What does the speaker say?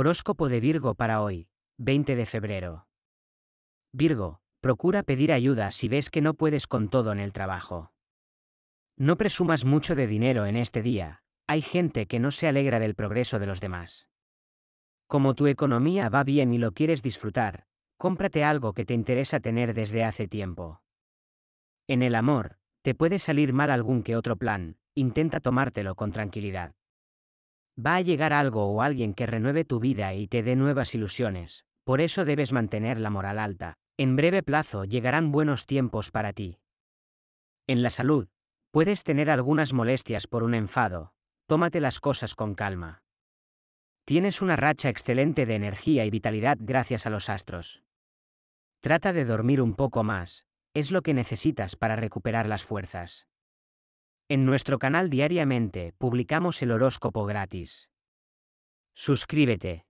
Horóscopo de Virgo para hoy, 20 de febrero. Virgo, procura pedir ayuda si ves que no puedes con todo en el trabajo. No presumas mucho de dinero en este día, hay gente que no se alegra del progreso de los demás. Como tu economía va bien y lo quieres disfrutar, cómprate algo que te interesa tener desde hace tiempo. En el amor, te puede salir mal algún que otro plan, intenta tomártelo con tranquilidad. Va a llegar algo o alguien que renueve tu vida y te dé nuevas ilusiones, por eso debes mantener la moral alta. En breve plazo llegarán buenos tiempos para ti. En la salud, puedes tener algunas molestias por un enfado, tómate las cosas con calma. Tienes una racha excelente de energía y vitalidad gracias a los astros. Trata de dormir un poco más, es lo que necesitas para recuperar las fuerzas. En nuestro canal diariamente publicamos el horóscopo gratis. Suscríbete.